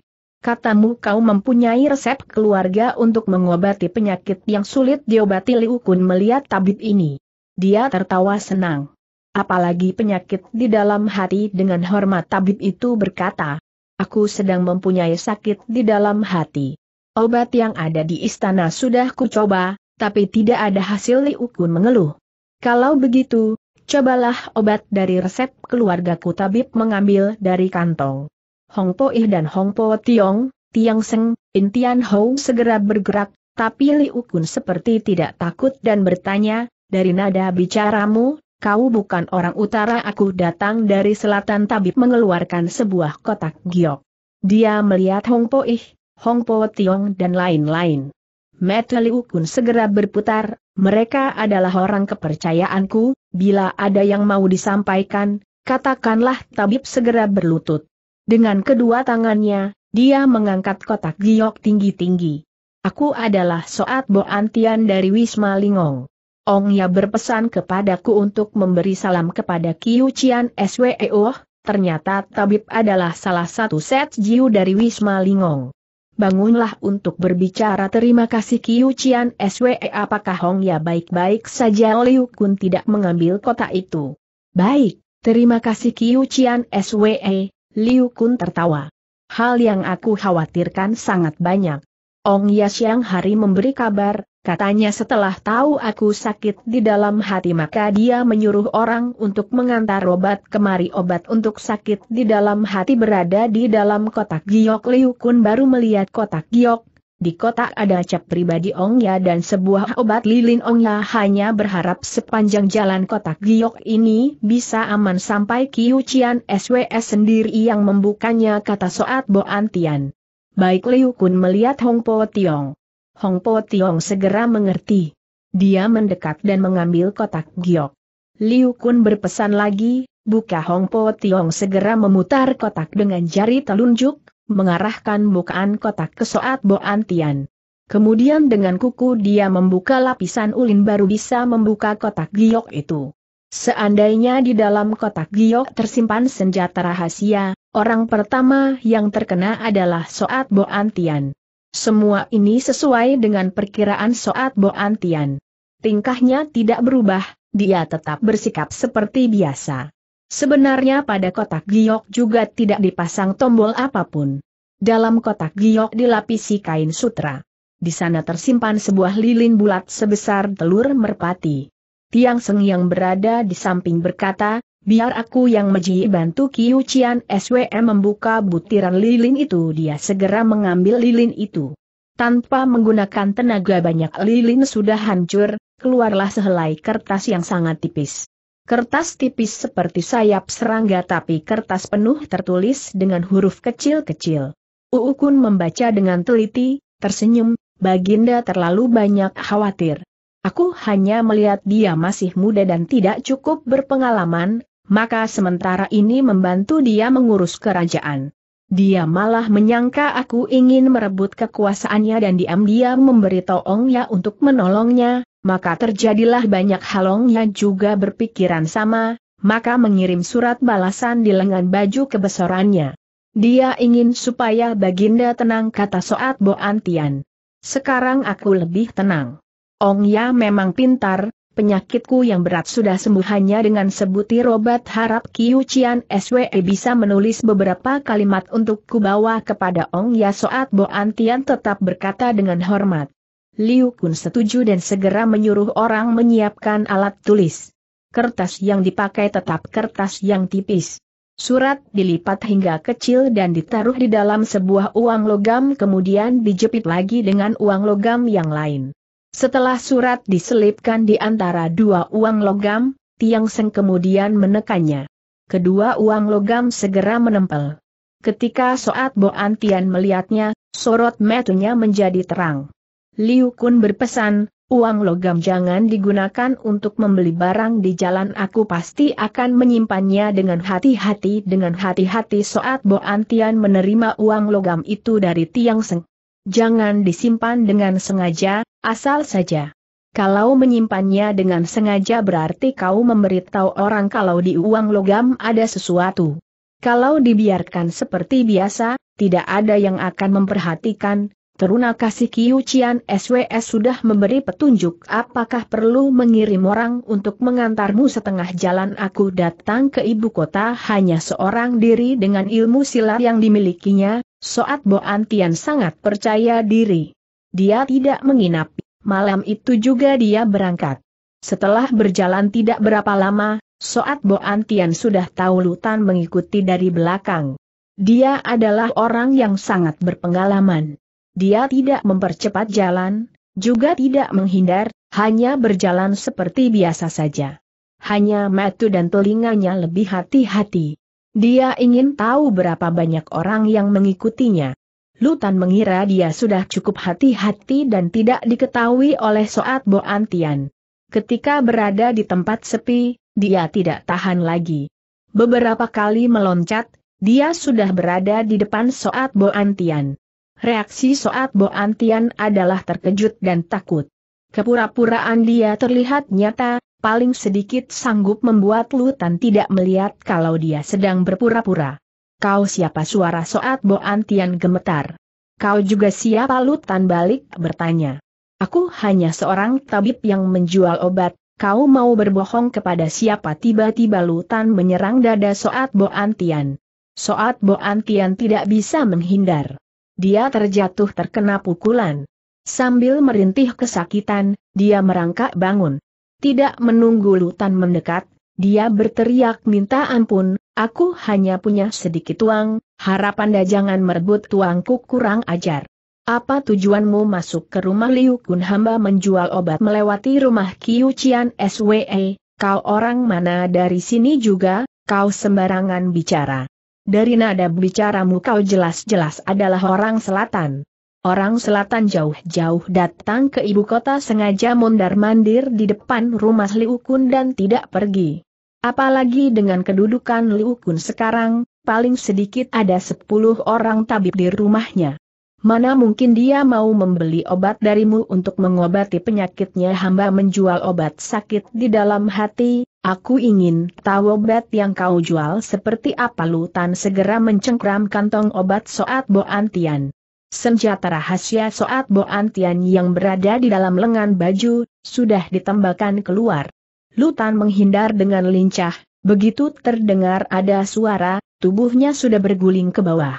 Katamu kau mempunyai resep keluarga untuk mengobati penyakit yang sulit diobati Liu Kun melihat tabib ini. Dia tertawa senang. Apalagi penyakit di dalam hati dengan hormat tabib itu berkata, Aku sedang mempunyai sakit di dalam hati. Obat yang ada di istana sudah kucoba, tapi tidak ada hasil Liu Kun mengeluh. Kalau begitu, cobalah obat dari resep keluargaku tabib mengambil dari kantong. Hong Po Ih dan Hong Po Tiong, Tiang Seng, Intian Hou segera bergerak, tapi Liu Kun seperti tidak takut dan bertanya, dari nada bicaramu, kau bukan orang utara aku datang dari selatan tabib mengeluarkan sebuah kotak giok. Dia melihat Hong Po Ih, Hong Po Tiong dan lain-lain. Mata Liu Kun segera berputar, mereka adalah orang kepercayaanku, bila ada yang mau disampaikan, katakanlah tabib segera berlutut. Dengan kedua tangannya, dia mengangkat kotak giok tinggi-tinggi. Aku adalah Soat bo antian dari Wisma Lingong. Ong Ya berpesan kepadaku untuk memberi salam kepada Kiu Chian SWEO, ternyata tabib adalah salah satu set jiu dari Wisma Lingong. Bangunlah untuk berbicara terima kasih Kiu Chian SWE apakah Hong Ya baik-baik saja Liu Kun tidak mengambil kota itu. Baik, terima kasih Kiu Chian SWE, Liu Kun tertawa. Hal yang aku khawatirkan sangat banyak. Ong Ya Siang hari memberi kabar, katanya setelah tahu aku sakit di dalam hati maka dia menyuruh orang untuk mengantar obat kemari obat untuk sakit di dalam hati berada di dalam kotak giok Liu Kun baru melihat kotak giok, di kotak ada cap pribadi Ongya dan sebuah obat lilin Ongya hanya berharap sepanjang jalan kotak giok ini bisa aman sampai Kiucian SWS sendiri yang membukanya kata Soat Bo Antian. Baik Liu Kun melihat Hong Po Tiong. Hong Po Tiong segera mengerti. Dia mendekat dan mengambil kotak giok. Liu Kun berpesan lagi, buka Hong Po Tiong segera memutar kotak dengan jari telunjuk, mengarahkan bukaan kotak ke Soat Boan Tian. Kemudian dengan kuku dia membuka lapisan ulin baru bisa membuka kotak giok itu. Seandainya di dalam kotak giok tersimpan senjata rahasia, orang pertama yang terkena adalah Soat Boan Tian. Semua ini sesuai dengan perkiraan Soat Boan Tian. Tingkahnya tidak berubah, dia tetap bersikap seperti biasa. Sebenarnya pada kotak giok juga tidak dipasang tombol apapun. Dalam kotak giok dilapisi kain sutra. Di sana tersimpan sebuah lilin bulat sebesar telur merpati. Tiang Seng yang berada di samping berkata, biar aku yang meji bantu Kiu Cian SWM membuka butiran lilin itu dia segera mengambil lilin itu. Tanpa menggunakan tenaga banyak lilin sudah hancur, keluarlah sehelai kertas yang sangat tipis. Kertas tipis seperti sayap serangga tapi kertas penuh tertulis dengan huruf kecil-kecil. Uukun membaca dengan teliti, tersenyum, Baginda terlalu banyak khawatir. Aku hanya melihat dia masih muda dan tidak cukup berpengalaman, maka sementara ini membantu dia mengurus kerajaan. Dia malah menyangka aku ingin merebut kekuasaannya dan diam-diam memberi ya untuk menolongnya, maka terjadilah banyak halong yang juga berpikiran sama, maka mengirim surat balasan di lengan baju kebesorannya. Dia ingin supaya Baginda tenang kata Soat Bo Antian. Sekarang aku lebih tenang. Ong Ya memang pintar, penyakitku yang berat sudah sembuh hanya dengan sebutir obat harap Kiu Chian SWE bisa menulis beberapa kalimat untuk kubawa kepada Ong Ya Soat Bo Antian tetap berkata dengan hormat. Liu Kun setuju dan segera menyuruh orang menyiapkan alat tulis. Kertas yang dipakai tetap kertas yang tipis. Surat dilipat hingga kecil dan ditaruh di dalam sebuah uang logam kemudian dijepit lagi dengan uang logam yang lain. Setelah surat diselipkan di antara dua uang logam, Tiang Seng kemudian menekannya. Kedua uang logam segera menempel. Ketika Soat Boantian melihatnya, sorot matanya menjadi terang. Liu Kun berpesan, uang logam jangan digunakan untuk membeli barang di jalan aku pasti akan menyimpannya dengan hati-hati dengan hati-hati saat Bo Antian menerima uang logam itu dari Tiang Seng. Jangan disimpan dengan sengaja, asal saja. Kalau menyimpannya dengan sengaja berarti kau memberitahu orang kalau di uang logam ada sesuatu. Kalau dibiarkan seperti biasa, tidak ada yang akan memperhatikan, Teruna Kasih Kiucian SWS sudah memberi petunjuk apakah perlu mengirim orang untuk mengantarmu setengah jalan aku datang ke ibu kota hanya seorang diri dengan ilmu silat yang dimilikinya, Soat Boan Tian sangat percaya diri. Dia tidak menginap, malam itu juga dia berangkat. Setelah berjalan tidak berapa lama, Soat Boan Tian sudah tahu Lutan mengikuti dari belakang. Dia adalah orang yang sangat berpengalaman. Dia tidak mempercepat jalan, juga tidak menghindar, hanya berjalan seperti biasa saja. Hanya matu dan telinganya lebih hati-hati. Dia ingin tahu berapa banyak orang yang mengikutinya. Lutan mengira dia sudah cukup hati-hati dan tidak diketahui oleh Soat Boantian. Ketika berada di tempat sepi, dia tidak tahan lagi. Beberapa kali meloncat, dia sudah berada di depan Soat Boantian. Reaksi Soat Bo Antian adalah terkejut dan takut. Kepura-puraan dia terlihat nyata, paling sedikit sanggup membuat Lutan tidak melihat kalau dia sedang berpura-pura. Kau siapa suara Soat Bo Antian gemetar. Kau juga siapa Lutan balik bertanya. Aku hanya seorang tabib yang menjual obat, kau mau berbohong kepada siapa tiba-tiba Lutan menyerang dada Soat Bo Antian. Soat Bo Antian tidak bisa menghindar dia terjatuh terkena pukulan. Sambil merintih kesakitan, dia merangkak bangun. Tidak menunggu Lutan mendekat, dia berteriak minta ampun, aku hanya punya sedikit uang, harap anda jangan merebut tuangku kurang ajar. Apa tujuanmu masuk ke rumah Liu Kun hamba menjual obat melewati rumah Kiu Chian SWE, kau orang mana dari sini juga, kau sembarangan bicara. Dari nada bicaramu kau jelas-jelas adalah orang selatan. Orang selatan jauh-jauh datang ke ibu kota sengaja mondar-mandir di depan rumah Liukun dan tidak pergi. Apalagi dengan kedudukan Liukun sekarang, paling sedikit ada 10 orang tabib di rumahnya. Mana mungkin dia mau membeli obat darimu untuk mengobati penyakitnya hamba menjual obat sakit di dalam hati, Aku ingin tahu obat yang kau jual seperti apa Lutan segera mencengkram kantong obat Soat Boantian. Senjata rahasia Soat Boantian yang berada di dalam lengan baju, sudah ditembakkan keluar. Lutan menghindar dengan lincah, begitu terdengar ada suara, tubuhnya sudah berguling ke bawah.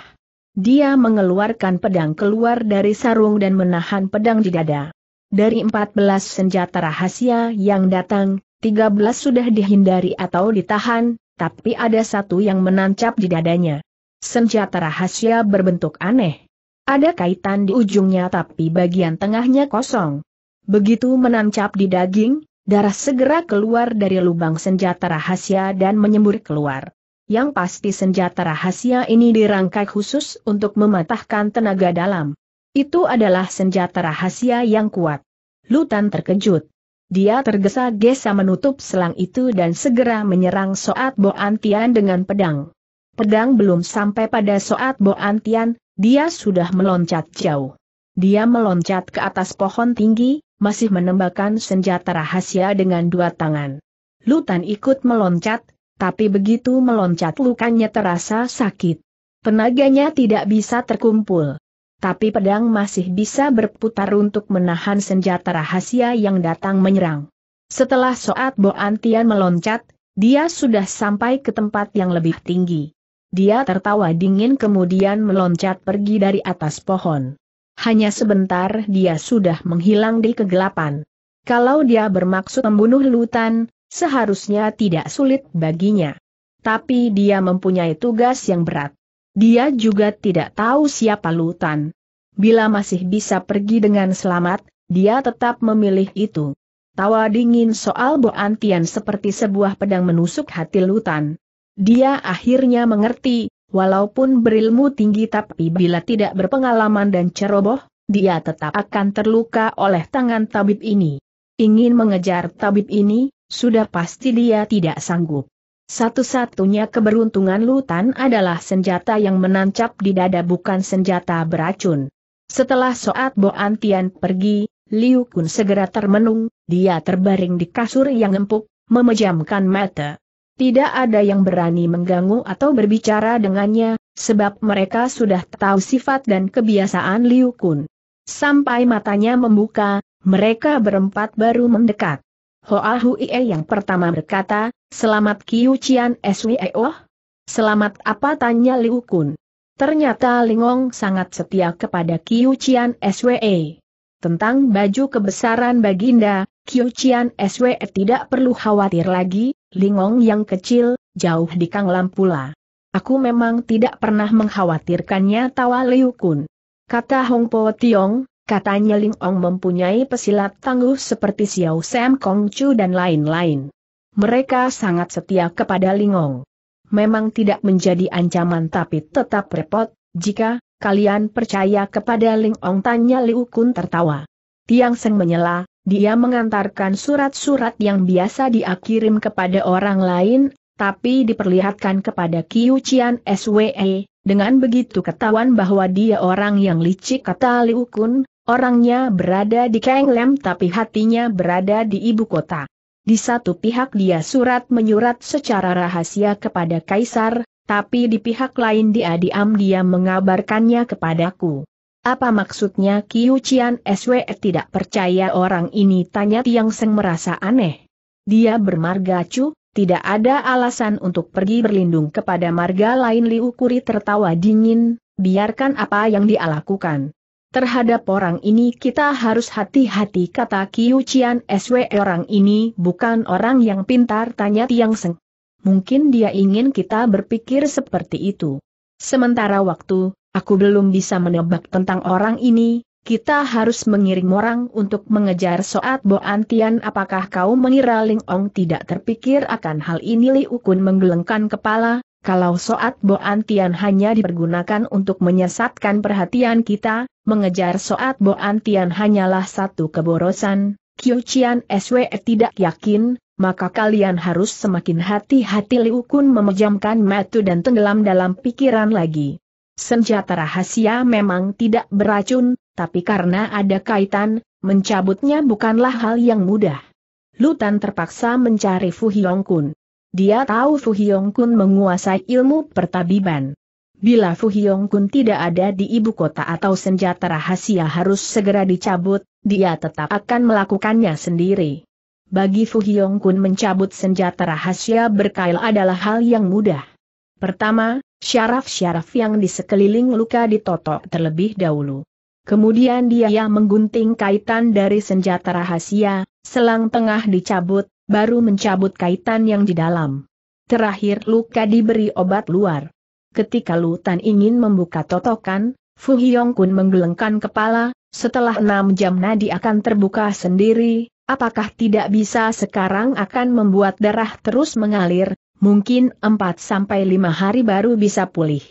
Dia mengeluarkan pedang keluar dari sarung dan menahan pedang di dada. Dari 14 senjata rahasia yang datang, 13 sudah dihindari atau ditahan, tapi ada satu yang menancap di dadanya. Senjata rahasia berbentuk aneh. Ada kaitan di ujungnya tapi bagian tengahnya kosong. Begitu menancap di daging, darah segera keluar dari lubang senjata rahasia dan menyembur keluar. Yang pasti senjata rahasia ini dirangkai khusus untuk mematahkan tenaga dalam. Itu adalah senjata rahasia yang kuat. Lutan terkejut. Dia tergesa-gesa menutup selang itu dan segera menyerang Soat Boantian dengan pedang. Pedang belum sampai pada Soat Boantian, dia sudah meloncat jauh. Dia meloncat ke atas pohon tinggi, masih menembakkan senjata rahasia dengan dua tangan. Lutan ikut meloncat, tapi begitu meloncat lukanya terasa sakit. Tenaganya tidak bisa terkumpul tapi pedang masih bisa berputar untuk menahan senjata rahasia yang datang menyerang. Setelah Soat Boantian meloncat, dia sudah sampai ke tempat yang lebih tinggi. Dia tertawa dingin kemudian meloncat pergi dari atas pohon. Hanya sebentar dia sudah menghilang di kegelapan. Kalau dia bermaksud membunuh Lutan, seharusnya tidak sulit baginya. Tapi dia mempunyai tugas yang berat. Dia juga tidak tahu siapa Lutan. Bila masih bisa pergi dengan selamat, dia tetap memilih itu. Tawa dingin soal Bo Antian seperti sebuah pedang menusuk hati Lutan. Dia akhirnya mengerti, walaupun berilmu tinggi tapi bila tidak berpengalaman dan ceroboh, dia tetap akan terluka oleh tangan tabib ini. Ingin mengejar tabib ini, sudah pasti dia tidak sanggup. Satu-satunya keberuntungan Lutan adalah senjata yang menancap di dada bukan senjata beracun. Setelah Soat Bo Antian pergi, Liu Kun segera termenung, dia terbaring di kasur yang empuk, memejamkan mata. Tidak ada yang berani mengganggu atau berbicara dengannya, sebab mereka sudah tahu sifat dan kebiasaan Liu Kun. Sampai matanya membuka, mereka berempat baru mendekat. Hoa Hui yang pertama berkata, Selamat Kiu Cian Sweo? Selamat apa tanya Liu Kun? Ternyata Lingong sangat setia kepada Kiu Chian SWE. Tentang baju kebesaran Baginda, Kiu Chian SWE tidak perlu khawatir lagi, Lingong yang kecil, jauh di Kanglam pula. Aku memang tidak pernah mengkhawatirkannya tawa Liu Kun. Kata Hong Po Tiong, Katanya Ling Ong mempunyai pesilat tangguh seperti Xiao Sam Kong Chu dan lain-lain. Mereka sangat setia kepada Ling Ong. Memang tidak menjadi ancaman tapi tetap repot, jika kalian percaya kepada Ling Ong tanya Liu Kun tertawa. Tiang Seng menyela, dia mengantarkan surat-surat yang biasa diakirim kepada orang lain, tapi diperlihatkan kepada Qiu Qian SWE, dengan begitu ketahuan bahwa dia orang yang licik kata Liu Kun, Orangnya berada di Kenglem tapi hatinya berada di ibu kota. Di satu pihak dia surat menyurat secara rahasia kepada Kaisar, tapi di pihak lain dia diam dia mengabarkannya kepadaku. Apa maksudnya Kiu Cian SW tidak percaya orang ini tanya Tiang Seng merasa aneh. Dia bermarga cu, tidak ada alasan untuk pergi berlindung kepada marga lain Liu Kuri tertawa dingin, biarkan apa yang dia lakukan. Terhadap orang ini kita harus hati-hati kata Kiu Cian SW orang ini bukan orang yang pintar tanya Tiang Seng. Mungkin dia ingin kita berpikir seperti itu. Sementara waktu, aku belum bisa menebak tentang orang ini, kita harus mengirim orang untuk mengejar Soat Bo Antian apakah kau mengira Ling Ong tidak terpikir akan hal ini Li Ukun menggelengkan kepala, kalau Soat Boan antian hanya dipergunakan untuk menyesatkan perhatian kita, mengejar Soat Boan antian hanyalah satu keborosan, Kyo Chian SW tidak yakin, maka kalian harus semakin hati-hati Liu Kun memejamkan mata dan tenggelam dalam pikiran lagi. Senjata rahasia memang tidak beracun, tapi karena ada kaitan, mencabutnya bukanlah hal yang mudah. Lutan terpaksa mencari Fu Hyong Kun. Dia tahu Fu Hyong Kun menguasai ilmu pertabiban. Bila Fu Hyong Kun tidak ada di ibu kota atau senjata rahasia harus segera dicabut, dia tetap akan melakukannya sendiri. Bagi Fu Hyong Kun mencabut senjata rahasia berkail adalah hal yang mudah. Pertama, syaraf-syaraf yang di sekeliling luka ditotok terlebih dahulu. Kemudian dia menggunting kaitan dari senjata rahasia, selang tengah dicabut, baru mencabut kaitan yang di dalam. Terakhir luka diberi obat luar. Ketika Lutan ingin membuka totokan, Fu Hyong Kun menggelengkan kepala, setelah enam jam nadi akan terbuka sendiri, apakah tidak bisa sekarang akan membuat darah terus mengalir, mungkin sampai lima hari baru bisa pulih.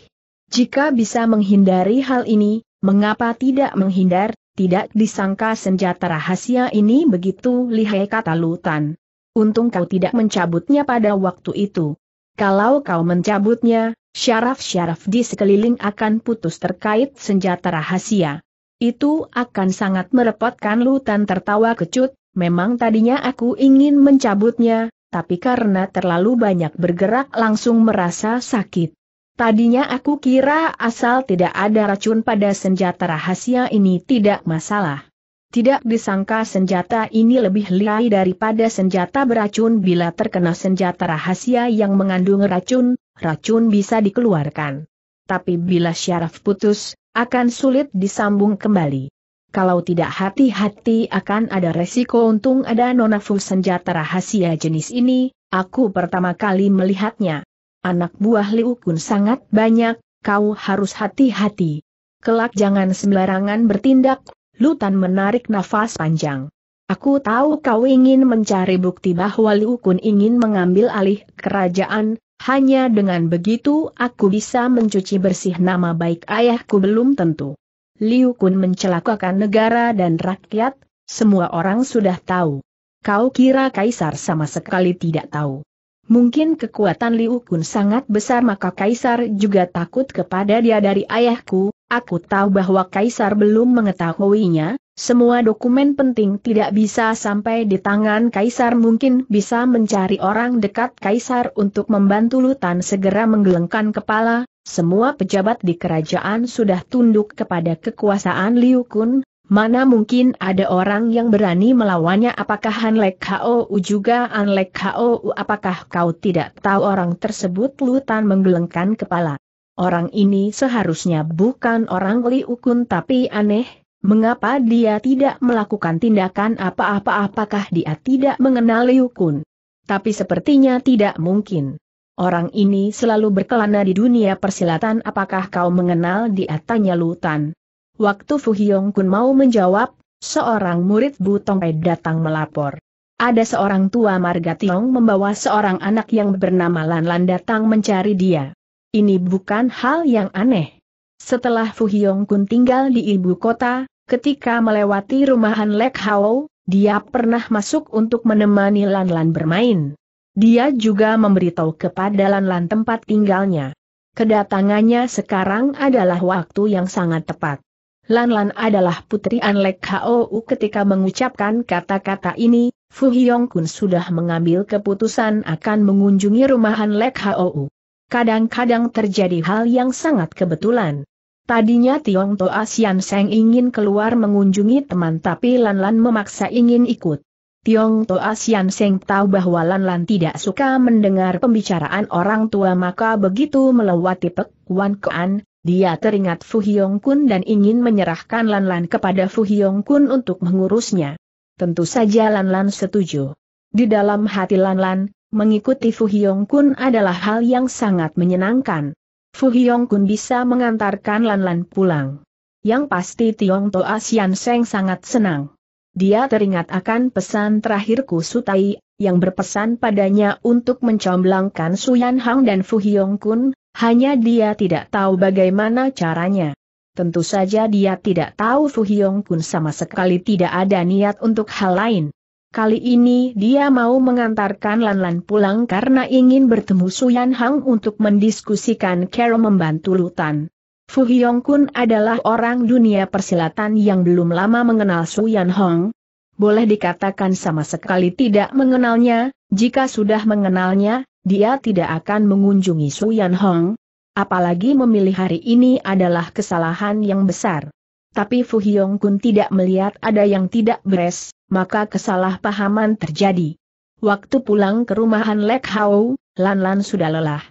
Jika bisa menghindari hal ini, mengapa tidak menghindar, tidak disangka senjata rahasia ini begitu lihai kata Lutan untung kau tidak mencabutnya pada waktu itu. Kalau kau mencabutnya, syaraf-syaraf di sekeliling akan putus terkait senjata rahasia. Itu akan sangat merepotkan Lutan tertawa kecut, memang tadinya aku ingin mencabutnya, tapi karena terlalu banyak bergerak langsung merasa sakit. Tadinya aku kira asal tidak ada racun pada senjata rahasia ini tidak masalah. Tidak disangka senjata ini lebih liai daripada senjata beracun bila terkena senjata rahasia yang mengandung racun, racun bisa dikeluarkan. Tapi bila syaraf putus, akan sulit disambung kembali. Kalau tidak hati-hati akan ada resiko untung ada nonafu senjata rahasia jenis ini, aku pertama kali melihatnya. Anak buah Liu Kun sangat banyak, kau harus hati-hati. Kelak jangan sembarangan bertindak, Lutan menarik nafas panjang. Aku tahu kau ingin mencari bukti bahwa Liu Kun ingin mengambil alih kerajaan, hanya dengan begitu aku bisa mencuci bersih nama baik ayahku belum tentu. Liu Kun mencelakakan negara dan rakyat, semua orang sudah tahu. Kau kira Kaisar sama sekali tidak tahu. Mungkin kekuatan Liu Kun sangat besar maka Kaisar juga takut kepada dia dari ayahku, Aku tahu bahwa Kaisar belum mengetahuinya, semua dokumen penting tidak bisa sampai di tangan Kaisar mungkin bisa mencari orang dekat Kaisar untuk membantu Lutan segera menggelengkan kepala, semua pejabat di kerajaan sudah tunduk kepada kekuasaan Liu Kun, Mana mungkin ada orang yang berani melawannya apakah Han Hanlek Hou juga Hanlek Hou apakah kau tidak tahu orang tersebut Lutan menggelengkan kepala. Orang ini seharusnya bukan orang Li Ukun tapi aneh, mengapa dia tidak melakukan tindakan apa-apa apakah dia tidak mengenal Li Tapi sepertinya tidak mungkin. Orang ini selalu berkelana di dunia persilatan apakah kau mengenal dia tanya Lutan. Waktu Fu Kun mau menjawab, seorang murid Bu Pei datang melapor. Ada seorang tua Marga Tiong membawa seorang anak yang bernama Lan Lan datang mencari dia. Ini bukan hal yang aneh. Setelah Fu Hyong Kun tinggal di ibu kota, ketika melewati rumahan Lek Hao, dia pernah masuk untuk menemani Lan Lan bermain. Dia juga memberitahu kepada Lan Lan tempat tinggalnya. Kedatangannya sekarang adalah waktu yang sangat tepat. Lan Lan adalah putri An Lek Hao ketika mengucapkan kata-kata ini, Fu Hyong Kun sudah mengambil keputusan akan mengunjungi rumah Lek Hao kadang-kadang terjadi hal yang sangat kebetulan. Tadinya Tiong Toa Sian Seng ingin keluar mengunjungi teman tapi Lan Lan memaksa ingin ikut. Tiong Toa Sian Seng tahu bahwa Lan Lan tidak suka mendengar pembicaraan orang tua maka begitu melewati Pek Wan Kuan, dia teringat Fu Hyong Kun dan ingin menyerahkan Lan Lan kepada Fu Hyong Kun untuk mengurusnya. Tentu saja Lan Lan setuju. Di dalam hati Lan Lan, Mengikuti Fu Hyong Kun adalah hal yang sangat menyenangkan. Fu Hyong Kun bisa mengantarkan Lan-Lan pulang. Yang pasti Tiong Toa Sian Seng sangat senang. Dia teringat akan pesan terakhirku Sutai, yang berpesan padanya untuk mencomblangkan Yan Hang dan Fu Hyong Kun, hanya dia tidak tahu bagaimana caranya. Tentu saja dia tidak tahu Fu Hyong Kun sama sekali tidak ada niat untuk hal lain. Kali ini dia mau mengantarkan Lanlan pulang karena ingin bertemu Suyan Hang untuk mendiskusikan cara membantu Lutan. Fu Hyong Kun adalah orang dunia persilatan yang belum lama mengenal Su Yan Hong. Boleh dikatakan sama sekali tidak mengenalnya, jika sudah mengenalnya, dia tidak akan mengunjungi Su Yan Hong. Apalagi memilih hari ini adalah kesalahan yang besar. Tapi Fu Hyong Kun tidak melihat ada yang tidak beres, maka kesalahpahaman terjadi. Waktu pulang ke rumahan Lek Hau, Lan Lan sudah lelah.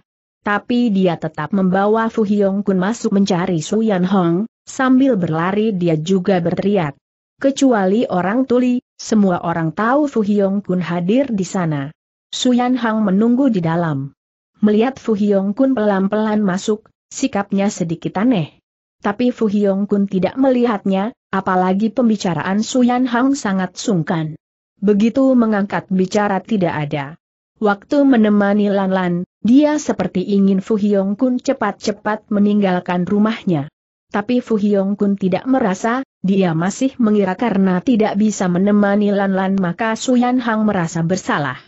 Tapi dia tetap membawa Fu Hyong Kun masuk mencari Su Yan Hong, sambil berlari dia juga berteriak. Kecuali orang tuli, semua orang tahu Fu Hyong Kun hadir di sana. Su Yan Hong menunggu di dalam. Melihat Fu Hyong Kun pelan-pelan masuk, sikapnya sedikit aneh. Tapi Fu Hyong Kun tidak melihatnya, Apalagi pembicaraan Suyan Hang sangat sungkan. Begitu mengangkat bicara tidak ada. Waktu menemani Lan Lan, dia seperti ingin Fu Hyong Kun cepat-cepat meninggalkan rumahnya. Tapi Fu Hyong Kun tidak merasa, dia masih mengira karena tidak bisa menemani Lan Lan maka Suyan Hang merasa bersalah.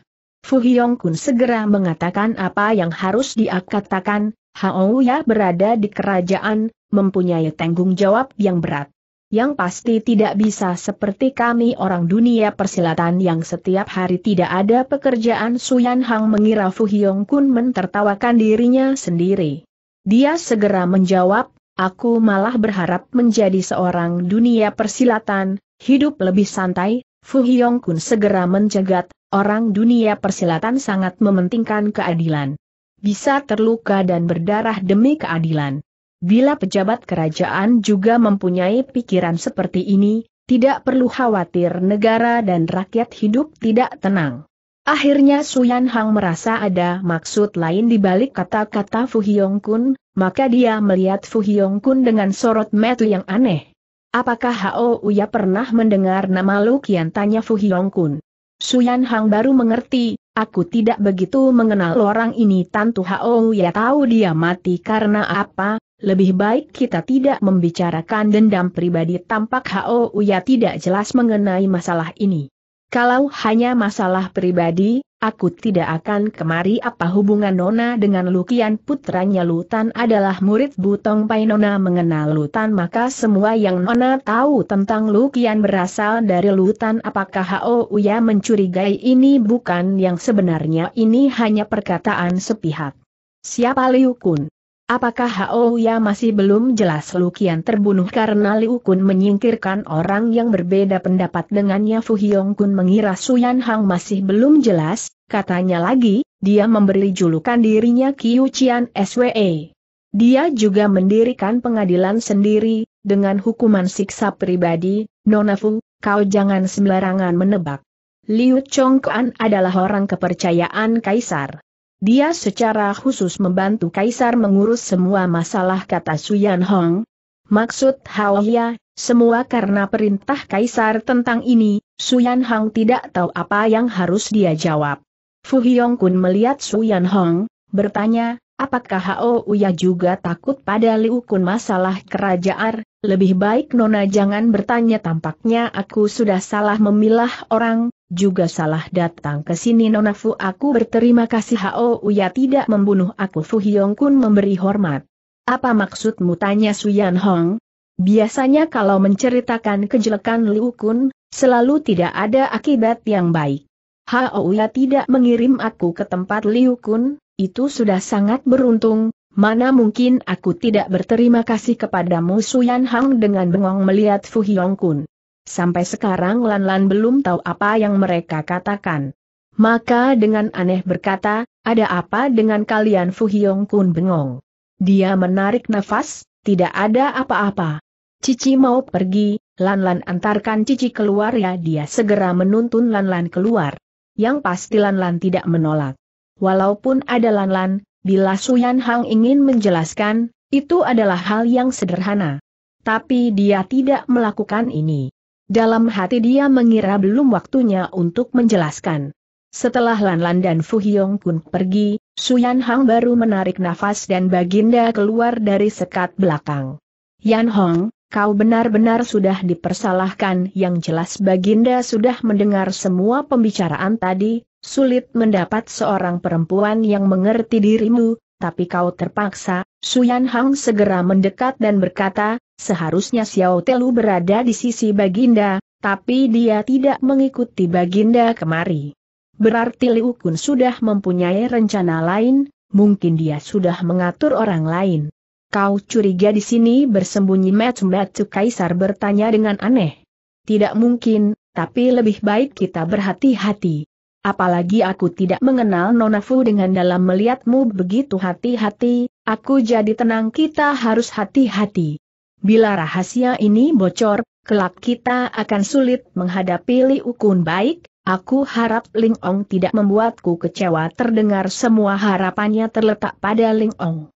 Fu Hyong Kun segera mengatakan apa yang harus dia katakan, Hao Ya berada di kerajaan, mempunyai tanggung jawab yang berat yang pasti tidak bisa seperti kami orang dunia persilatan yang setiap hari tidak ada pekerjaan Suyan Hang mengira Fu Hyong Kun mentertawakan dirinya sendiri. Dia segera menjawab, aku malah berharap menjadi seorang dunia persilatan, hidup lebih santai, Fu Hyong Kun segera mencegat, orang dunia persilatan sangat mementingkan keadilan. Bisa terluka dan berdarah demi keadilan. Bila pejabat kerajaan juga mempunyai pikiran seperti ini, tidak perlu khawatir negara dan rakyat hidup tidak tenang. Akhirnya Suyan Hang merasa ada maksud lain di balik kata-kata Fu Hyong Kun, maka dia melihat Fu Hyong Kun dengan sorot metu yang aneh. Apakah Hao Uya pernah mendengar nama Lu Kian? Tanya Fu Hyong Kun. Suyan Hang baru mengerti, aku tidak begitu mengenal orang ini. Tantu Hao Uya tahu dia mati karena apa, lebih baik kita tidak membicarakan dendam pribadi tampak H.O. Uya tidak jelas mengenai masalah ini. Kalau hanya masalah pribadi, aku tidak akan kemari apa hubungan Nona dengan Lukian putranya Lutan adalah murid Butong Pai Nona mengenal Lutan maka semua yang Nona tahu tentang Lukian berasal dari Lutan apakah H.O. Uya mencurigai ini bukan yang sebenarnya ini hanya perkataan sepihak. Siapa Liu Kun? Apakah Ya masih belum jelas Lukian terbunuh karena Liu Kun menyingkirkan orang yang berbeda pendapat dengannya Fu Hiong Kun mengira Suyan Hang masih belum jelas, katanya lagi, dia memberi julukan dirinya Kiu Qian SWE. Dia juga mendirikan pengadilan sendiri, dengan hukuman siksa pribadi, Nona Fu, kau jangan sembarangan menebak. Liu Chong Kuan adalah orang kepercayaan Kaisar. Dia secara khusus membantu Kaisar mengurus semua masalah kata Suyan Hong. Maksud Haoya, semua karena perintah Kaisar tentang ini, Suyan Hong tidak tahu apa yang harus dia jawab. Fu Hyong Kun melihat Suyan Hong, bertanya, apakah Hao Uya juga takut pada Liu Kun masalah kerajaan, lebih baik Nona jangan bertanya tampaknya aku sudah salah memilah orang, juga salah datang ke sini Nona Fu aku berterima kasih Hao Uya tidak membunuh aku Fu Hyong Kun memberi hormat. Apa maksudmu tanya Su Yan Hong? Biasanya kalau menceritakan kejelekan Liu Kun, selalu tidak ada akibat yang baik. Hao Uya tidak mengirim aku ke tempat Liu Kun, itu sudah sangat beruntung, Mana mungkin aku tidak berterima kasih kepadamu Yan Hang dengan bengong melihat Fu Hyong Kun. Sampai sekarang Lan Lan belum tahu apa yang mereka katakan. Maka dengan aneh berkata, ada apa dengan kalian Fu Hyong Kun bengong. Dia menarik nafas, tidak ada apa-apa. Cici mau pergi, Lan Lan antarkan Cici keluar ya dia segera menuntun Lan Lan keluar. Yang pasti Lan Lan tidak menolak. Walaupun ada Lan Lan, Bila Suyan Hang ingin menjelaskan, itu adalah hal yang sederhana. Tapi dia tidak melakukan ini. Dalam hati dia mengira belum waktunya untuk menjelaskan. Setelah Lan Lan dan Fu Hyong Kun pergi, Suyan Hang baru menarik nafas dan Baginda keluar dari sekat belakang. Yan Hong, kau benar-benar sudah dipersalahkan yang jelas Baginda sudah mendengar semua pembicaraan tadi, Sulit mendapat seorang perempuan yang mengerti dirimu, tapi kau terpaksa, Suyan Hang segera mendekat dan berkata, seharusnya Xiao Telu berada di sisi Baginda, tapi dia tidak mengikuti Baginda kemari. Berarti Liu Kun sudah mempunyai rencana lain, mungkin dia sudah mengatur orang lain. Kau curiga di sini bersembunyi Matsumatsu Kaisar bertanya dengan aneh. Tidak mungkin, tapi lebih baik kita berhati-hati. Apalagi aku tidak mengenal Nona Fu dengan dalam melihatmu begitu hati-hati, aku jadi tenang kita harus hati-hati. Bila rahasia ini bocor, kelak kita akan sulit menghadapi Li Ukun baik, aku harap Ling Ong tidak membuatku kecewa terdengar semua harapannya terletak pada Ling Ong.